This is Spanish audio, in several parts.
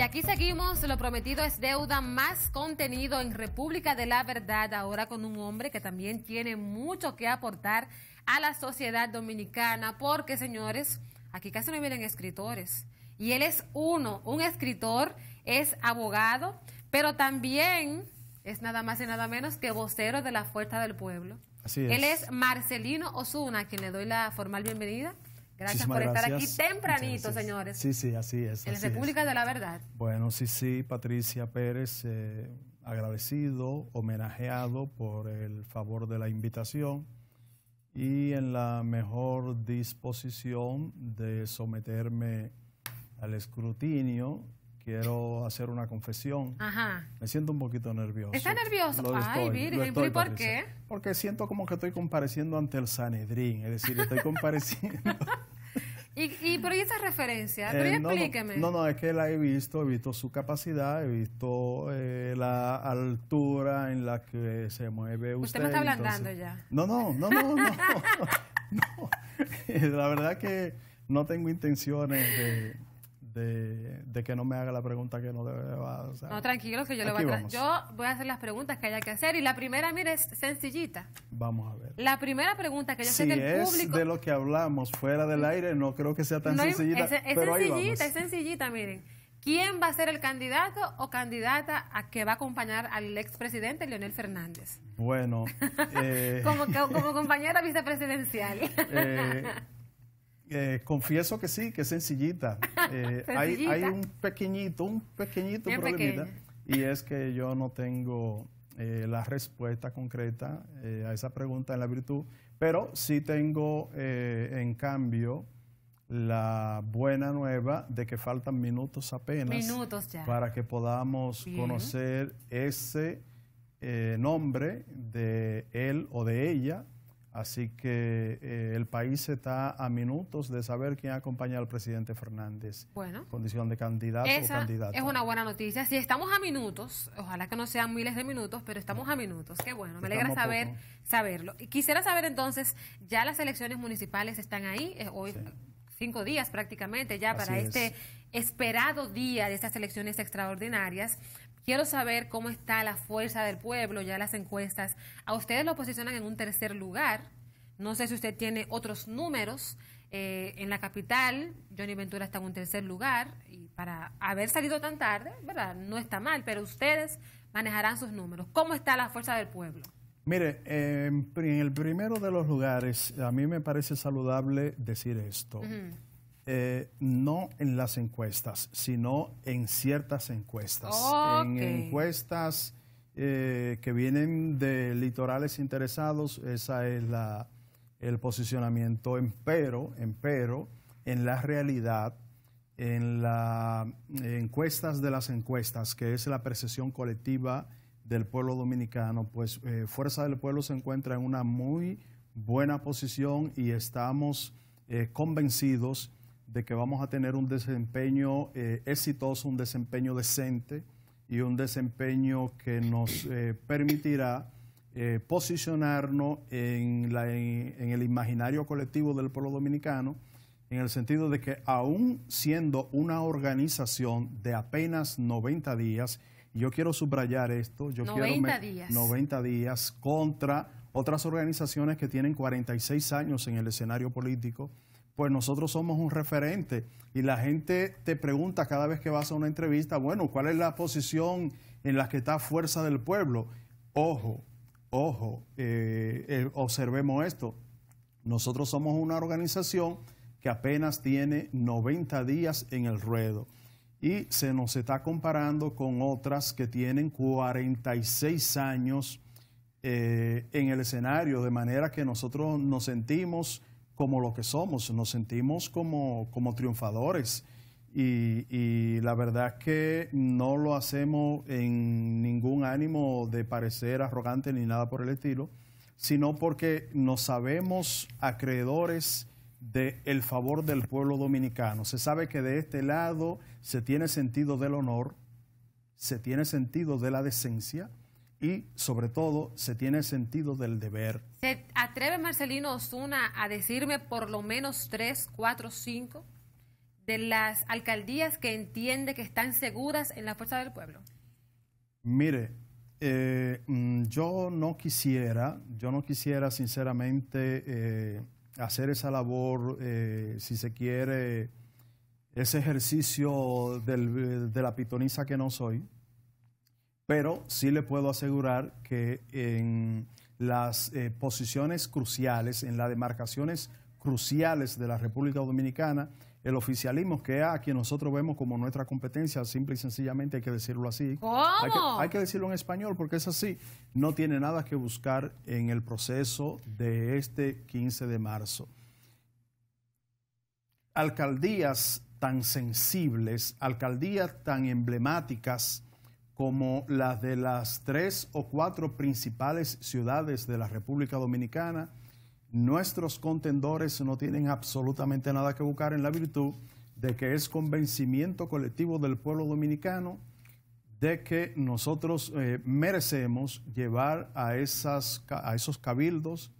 Y aquí seguimos, lo prometido es deuda, más contenido en República de la Verdad, ahora con un hombre que también tiene mucho que aportar a la sociedad dominicana, porque señores, aquí casi no vienen escritores. Y él es uno, un escritor, es abogado, pero también es nada más y nada menos que vocero de la Fuerza del Pueblo. Él es Marcelino Osuna, quien le doy la formal bienvenida. Gracias por estar aquí tempranito, señores. Sí, sí, así es. En República de la Verdad. Bueno, sí, sí, Patricia Pérez, eh, agradecido, homenajeado por el favor de la invitación y en la mejor disposición de someterme al escrutinio. Quiero hacer una confesión. Ajá. Me siento un poquito nervioso. ¿Está nervioso? Ay, estoy, ¿y por qué? Porque siento como que estoy compareciendo ante el Sanedrín, es decir, estoy compareciendo ¿Y, y por ahí estas referencia, Pero eh, explíqueme. No, no, es que la he visto, he visto su capacidad, he visto eh, la altura en la que se mueve usted. Usted me está hablando ya. No, no, no, no, no. no. la verdad que no tengo intenciones de de, que no me haga la pregunta que no debe no, tranquilo, que yo le voy a hacer las preguntas que haya que hacer. Y la primera, mire, es sencillita. Vamos a ver. La primera pregunta que yo sé que el es público. de lo que hablamos fuera del aire, no creo que sea tan sencillita. Es, sencillita, es sencillita, miren. ¿Quién va a ser el candidato o candidata a que va a acompañar al expresidente Leonel Fernández? Bueno. como, eh, como, compañera vicepresidencial. Eh, eh, confieso que sí, que es sencillita. Eh, hay, un pequeñito, un pequeñito problema. Y es que yo no tengo eh, la respuesta concreta a esa pregunta en la virtud, pero sí tengo, en cambio, la buena nueva de que faltan minutos apenas para que podamos conocer ese nombre de él o de ella Así que eh, el país está a minutos de saber quién acompaña al presidente Fernández. Bueno. Condición de candidato o candidata. Es una buena noticia. Si estamos a minutos, ojalá que no sean miles de minutos, pero estamos a minutos. Qué bueno, me alegra saber, saberlo. Y quisiera saber entonces, ya las elecciones municipales están ahí, eh, hoy cinco días prácticamente ya para este esperado día de estas elecciones extraordinarias. Quiero saber cómo está la fuerza del pueblo, ya las encuestas. A ustedes lo posicionan en un tercer lugar. No sé si usted tiene otros números. Eh, en la capital, Johnny Ventura está en un tercer lugar. Y para haber salido tan tarde, ¿verdad? No está mal, pero ustedes manejarán sus números. ¿Cómo está la fuerza del pueblo? Mire, eh, en el primero de los lugares, a mí me parece saludable decir esto. Eh, no en las encuestas, sino en ciertas encuestas. En encuestas eh, que vienen de litorales interesados, esa es el posicionamiento, Pero, pero en la realidad, en las encuestas de las encuestas, que es la percepción colectiva del pueblo dominicano, pues eh, Fuerza del Pueblo se encuentra en una muy buena posición y estamos convencidos de que vamos a tener un desempeño eh, exitoso, un desempeño decente y un desempeño que nos eh, permitirá eh, posicionarnos en, el imaginario colectivo del pueblo dominicano, en el sentido de que aún siendo una organización de apenas 90 días, yo quiero subrayar esto, yo quiero 90 días contra otras organizaciones que tienen 46 años en el escenario político, pues nosotros somos un referente y la gente te pregunta cada vez que vas a una entrevista, bueno, ¿cuál es la posición en la que está Fuerza del Pueblo? Ojo, ojo, eh, eh, observemos esto. Nosotros somos una organización que apenas tiene 90 días en el ruedo y se nos está comparando con otras que tienen 46 años eh, en el escenario, de manera que nosotros nos sentimos como lo que somos, nos sentimos como, triunfadores. Y, la verdad es que no lo hacemos en ningún ánimo de parecer arrogante ni nada por el estilo, sino porque nos sabemos acreedores del el favor del pueblo dominicano. Se sabe que de este lado se tiene sentido del honor, se tiene sentido de la decencia, y sobre todo se tiene sentido del deber. ¿Se atreve Marcelino Osuna a decirme por lo menos tres, cuatro, cinco de las alcaldías que entiende que están seguras en la fuerza del pueblo? Mire, eh, mm, yo no quisiera, yo no quisiera sinceramente eh, hacer esa labor, eh, si se quiere, ese ejercicio de la pitonisa que no soy pero sí le puedo asegurar que en las eh, posiciones cruciales, en las demarcaciones cruciales de la República Dominicana, el oficialismo, que quien nosotros vemos como nuestra competencia, simple y sencillamente hay que decirlo así. hay que, decirlo en español porque es así. No tiene nada que buscar en el proceso de este 15 de marzo. Alcaldías tan sensibles, alcaldías tan emblemáticas, como las de las tres o cuatro principales ciudades de la República Dominicana, nuestros contendores no tienen absolutamente nada que buscar en la virtud de que es convencimiento colectivo del pueblo dominicano de que nosotros eh, merecemos llevar a esos cabildos,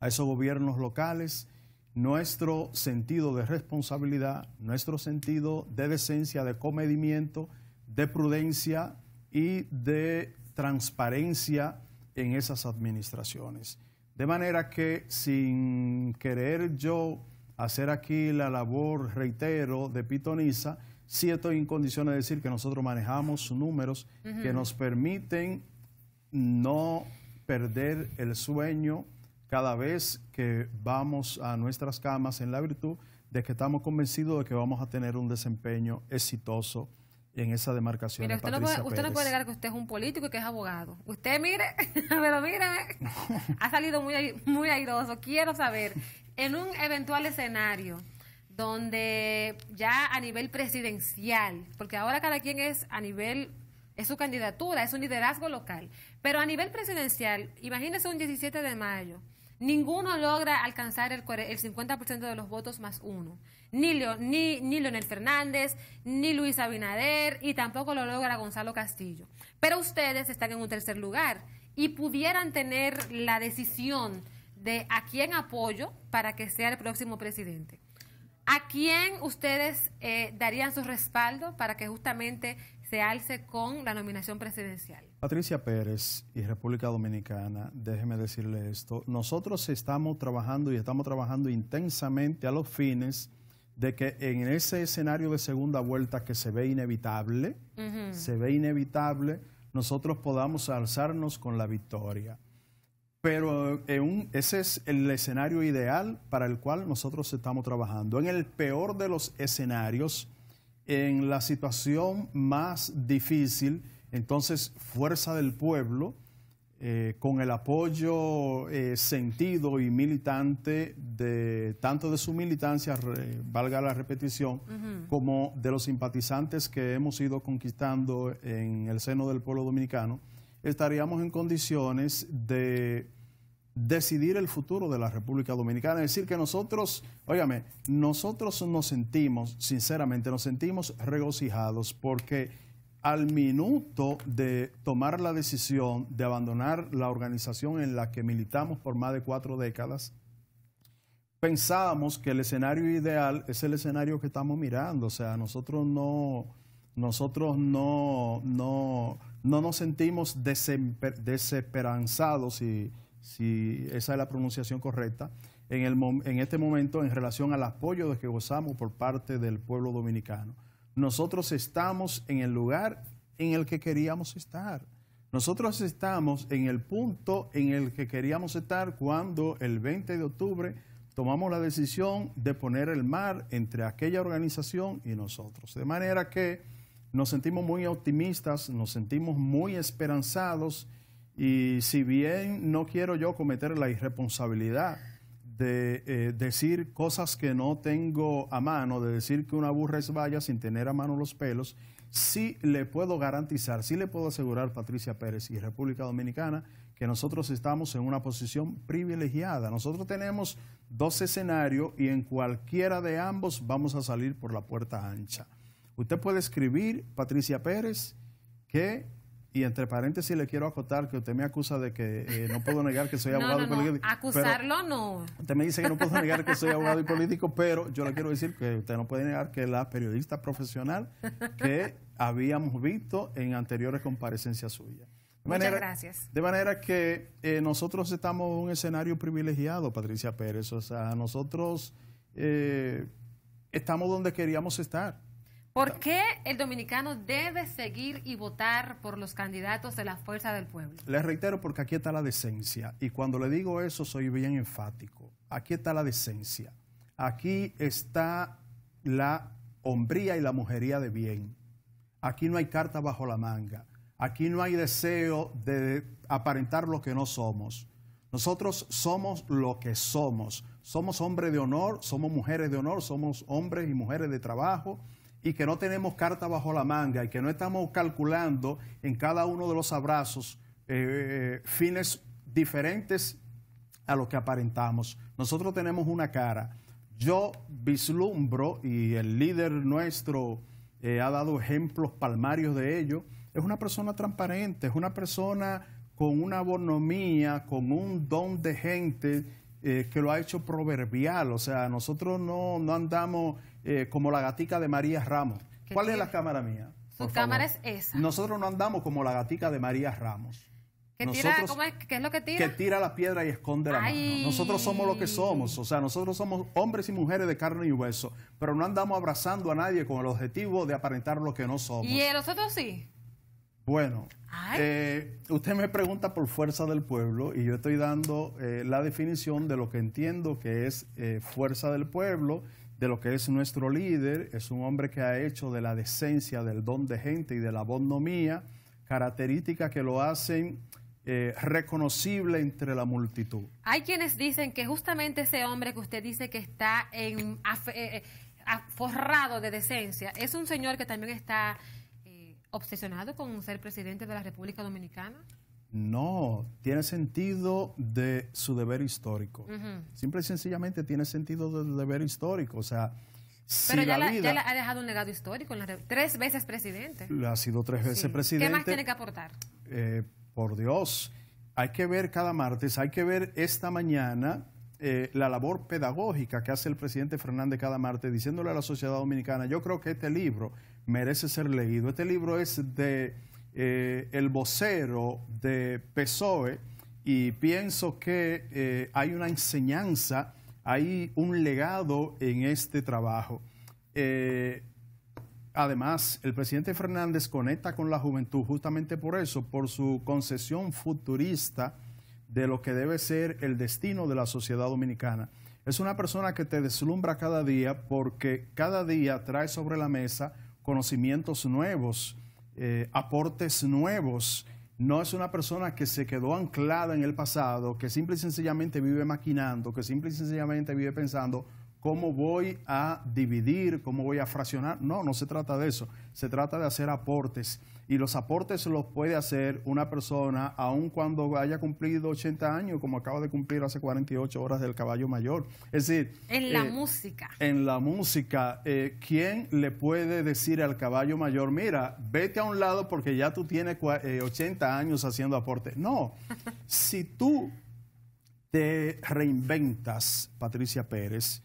a esos gobiernos locales, nuestro sentido de responsabilidad, nuestro sentido de decencia, de comedimiento, de prudencia y de transparencia en esas administraciones. De manera que sin querer yo hacer aquí la labor, reitero, de pitoniza, sí estoy en condiciones de decir que nosotros manejamos números que nos permiten no perder el sueño cada vez que vamos a nuestras camas en la virtud de que estamos convencidos de que vamos a tener un desempeño exitoso en esa demarcación. usted, no usted no puede negar que usted es un político y que es abogado. Usted, mire, pero mire, ha salido muy, muy airoso. Quiero saber, en un eventual escenario donde ya a nivel presidencial, porque ahora cada quien es a nivel, es su candidatura, es un liderazgo local, pero a nivel presidencial, imagínese un 17 de mayo, Ninguno logra alcanzar el, 50% de los votos más uno. Ni, ni, Leonel Fernández, ni Luis Abinader, y tampoco lo logra Gonzalo Castillo. Pero ustedes están en un tercer lugar y pudieran tener la decisión de a quién apoyo para que sea el próximo presidente. ¿A quién ustedes eh, darían su respaldo para que justamente alce con la nominación presidencial. Patricia Pérez y República Dominicana, déjeme decirle esto, nosotros estamos trabajando y estamos trabajando intensamente a los fines de que en ese escenario de segunda vuelta que se ve inevitable, se ve inevitable, nosotros podamos alzarnos con la victoria. Pero en eh, ese es el escenario ideal para el cual nosotros estamos trabajando. En el peor de los escenarios, en la situación más difícil, entonces Fuerza del Pueblo, eh, con el apoyo eh, sentido y militante de tanto de su militancia, valga la repetición, como de los simpatizantes que hemos ido conquistando en el seno del pueblo dominicano, estaríamos en condiciones de decidir el futuro de la República Dominicana. Es decir, que nosotros, óigame, nosotros nos sentimos, sinceramente, nos sentimos regocijados porque al minuto de tomar la decisión de abandonar la organización en la que militamos por más de cuatro décadas, pensábamos que el escenario ideal es el escenario que estamos mirando. O sea, nosotros no, nosotros no, no, no nos sentimos desesperanzados y si esa es la pronunciación correcta, en, el, en este momento en relación al apoyo de que gozamos por parte del pueblo dominicano. Nosotros estamos en el lugar en el que queríamos estar. Nosotros estamos en el punto en el que queríamos estar cuando el 20 de octubre tomamos la decisión de poner el mar entre aquella organización y nosotros. De manera que nos sentimos muy optimistas, nos sentimos muy esperanzados y si bien no quiero yo cometer la irresponsabilidad de eh, decir cosas que no tengo a mano, de decir que una burra es vaya sin tener a mano los pelos, sí le puedo garantizar, sí le puedo asegurar, Patricia Pérez y República Dominicana, que nosotros estamos en una posición privilegiada. Nosotros tenemos dos escenarios y en cualquiera de ambos vamos a salir por la puerta ancha. Usted puede escribir, Patricia Pérez, que y entre paréntesis le quiero acotar que usted me acusa de que eh, no puedo negar que soy abogado y político. Acusarlo no. Usted me dice que no puedo negar que soy abogado y político, pero yo le quiero decir que usted no puede negar que es la periodista profesional que habíamos visto en anteriores comparecencias suyas. manera, Muchas gracias. De manera que eh, nosotros estamos en un escenario privilegiado, Patricia Pérez. O sea, nosotros eh, estamos donde queríamos estar. ¿Por qué el dominicano debe seguir y votar por los candidatos de la fuerza del pueblo? Les reitero porque aquí está la decencia y cuando le digo eso soy bien enfático. Aquí está la decencia. Aquí está la hombría y la mujería de bien. Aquí no hay carta bajo la manga. Aquí no hay deseo de aparentar lo que no somos. Nosotros somos lo que somos. Somos hombres de honor, somos mujeres de honor, somos hombres y mujeres de trabajo y que no tenemos carta bajo la manga y que no estamos calculando en cada uno de los abrazos eh, fines diferentes a lo que aparentamos. Nosotros tenemos una cara. Yo vislumbro, y el líder nuestro eh, ha dado ejemplos palmarios de ello, es una persona transparente, es una persona con una bonomía, con un don de gente eh, que lo ha hecho proverbial. O sea, nosotros no, no andamos eh, como la gatica de María Ramos. ¿Cuál es la cámara mía? Su cámara es esa. Nosotros no andamos como la gatica de María Ramos. ¿Qué, es, lo que tira? Que tira la piedra y esconde la mano. Nosotros somos lo que somos. O sea, nosotros somos hombres y mujeres de carne y hueso. Pero no andamos abrazando a nadie con el objetivo de aparentar lo que no somos. ¿Y nosotros sí? Bueno, eh, usted me pregunta por fuerza del pueblo y yo estoy dando eh, la definición de lo que entiendo que es eh, fuerza del pueblo, de lo que es nuestro líder, es un hombre que ha hecho de la decencia, del don de gente y de la bondomía, características que lo hacen reconocible entre la multitud. Hay quienes dicen que justamente ese hombre que usted dice que está en, forrado de decencia es un señor que también está obsesionado con ser presidente de la República Dominicana? No, tiene sentido de su deber histórico. siempre Simple y sencillamente tiene sentido del deber histórico. O sea, pero ya, la, ha dejado un legado histórico. tres veces presidente. Ha sido tres veces presidente. ¿Qué más tiene que aportar? Eh, por Dios, hay que ver cada martes, hay que ver esta mañana eh, la labor pedagógica que hace el presidente Fernández cada martes diciéndole a la sociedad dominicana, yo creo que este libro merece ser leído. Este libro es de eh, el vocero de PSOE y pienso que eh, hay una enseñanza, hay un legado en este trabajo. Eh, además, el presidente Fernández conecta con la juventud justamente por eso, por su concesión futurista de lo que debe ser el destino de la sociedad dominicana. Es una persona que te deslumbra cada día porque cada día trae sobre la mesa conocimientos nuevos, eh, aportes nuevos. No es una persona que se quedó anclada en el pasado, que simple y sencillamente vive maquinando, que simple y sencillamente vive pensando, cómo voy a dividir, cómo voy a fraccionar. No, no se trata de eso. Se trata de hacer aportes. Y los aportes los puede hacer una persona aun cuando haya cumplido 80 años, como acaba de cumplir hace 48 horas del caballo mayor. Es decir... En la eh, música. En la música. Eh, ¿Quién le puede decir al caballo mayor, mira, vete a un lado porque ya tú tienes 80 eh, años haciendo aportes? No. si tú te reinventas, Patricia Pérez,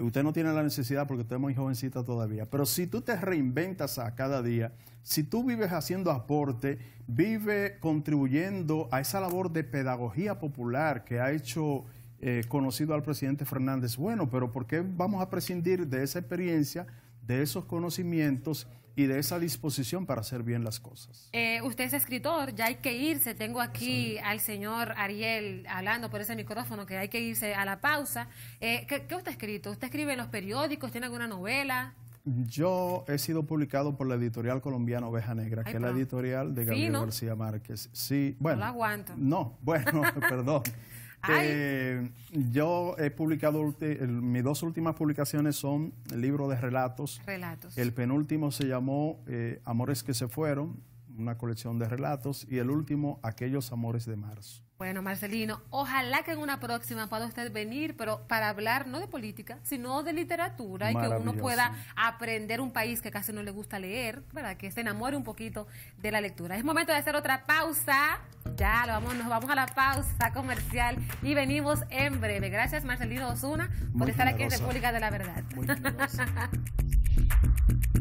usted no tiene la necesidad porque usted es muy jovencita todavía. Pero si tú te reinventas a cada día, si tú vives haciendo aporte, vive contribuyendo a esa labor de pedagogía popular que ha hecho eh, conocido al presidente Fernández, bueno, pero ¿por qué vamos a prescindir de esa experiencia, de esos conocimientos? y de esa disposición para hacer bien las cosas. Eh, usted es escritor, ya hay que irse. Tengo aquí al señor Ariel hablando por ese micrófono que hay que irse a la pausa. Eh, ¿qué, usted ha escrito? ¿Usted escribe en los periódicos? ¿Tiene alguna novela? Yo he sido publicado por la editorial colombiana Oveja Negra, que es la editorial de Gabriel García Márquez. Sí, bueno. No la aguanto. No, bueno, perdón. Eh, yo he publicado, mis dos últimas publicaciones son el libro de relatos. El penúltimo se llamó eh, Amores que se fueron, una colección de relatos, y el último, Aquellos Amores de Marzo. Bueno, Marcelino, ojalá que en una próxima pueda usted venir, pero para hablar no de política, sino de literatura y que uno pueda aprender un país que casi no le gusta leer, para que se enamore un poquito de la lectura. Es momento de hacer otra pausa. Ya, lo vamos, nos vamos a la pausa comercial y venimos en breve. Gracias, Marcelino Osuna, por estar aquí en República de la Verdad.